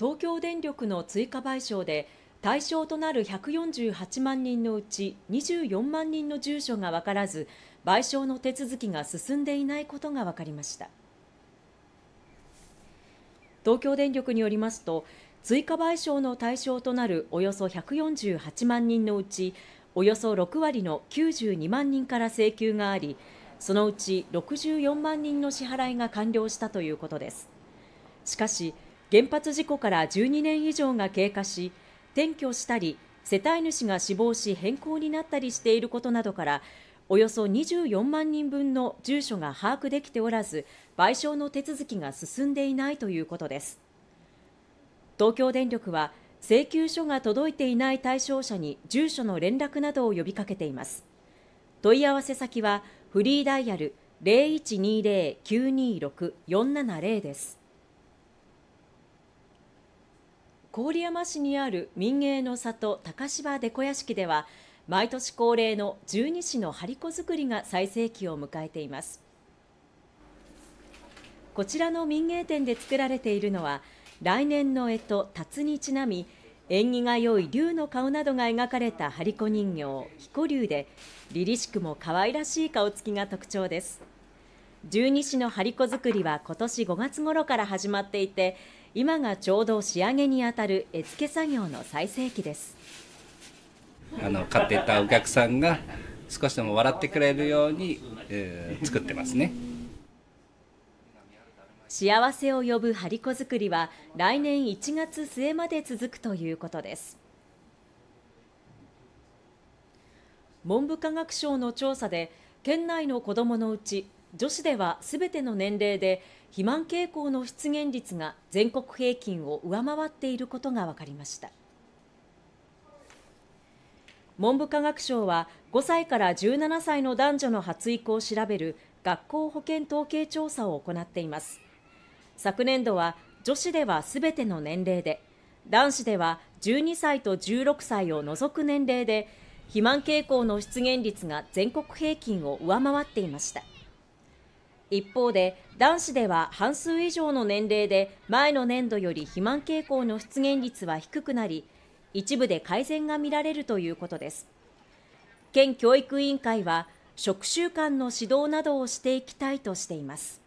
東京電力の追加賠償で対象となる148万人のうち24万人の住所が分からず賠償の手続きが進んでいないことが分かりました東京電力によりますと追加賠償の対象となるおよそ148万人のうちおよそ6割の92万人から請求がありそのうち64万人の支払いが完了したということですしかし原発事故から12年以上が経過し転居したり世帯主が死亡し変更になったりしていることなどからおよそ24万人分の住所が把握できておらず賠償の手続きが進んでいないということです東京電力は請求書が届いていない対象者に住所の連絡などを呼びかけています問い合わせ先はフリーダイヤル0120-926-470です郡山市にある民芸の里高芝でこ屋敷では毎年恒例の十二支の張り子作りが最盛期を迎えていますこちらの民芸店で作られているのは来年の干と辰にちなみ縁起が良い竜の顔などが描かれた張り子人形彦竜で凛々しくも可愛らしい顔つきが特徴です十二支の張り子作りは今年5月頃から始まっていて今がちょうど仕上げにあたる絵付け作業の最盛期ですあの買ってたお客さんが少しでも笑ってくれるように、えー、作ってますね幸せを呼ぶ張り子作りは来年1月末まで続くということです文部科学省の調査で県内の子どものうち女子ではすべての年齢で肥満傾向の出現率が全国平均を上回っていることが分かりました文部科学省は5歳から17歳の男女の発育を調べる学校保健統計調査を行っています昨年度は女子ではすべての年齢で男子では12歳と16歳を除く年齢で肥満傾向の出現率が全国平均を上回っていました一方で男子では半数以上の年齢で前の年度より肥満傾向の出現率は低くなり一部で改善が見られるということです県教育委員会は食習慣の指導などをしていきたいとしています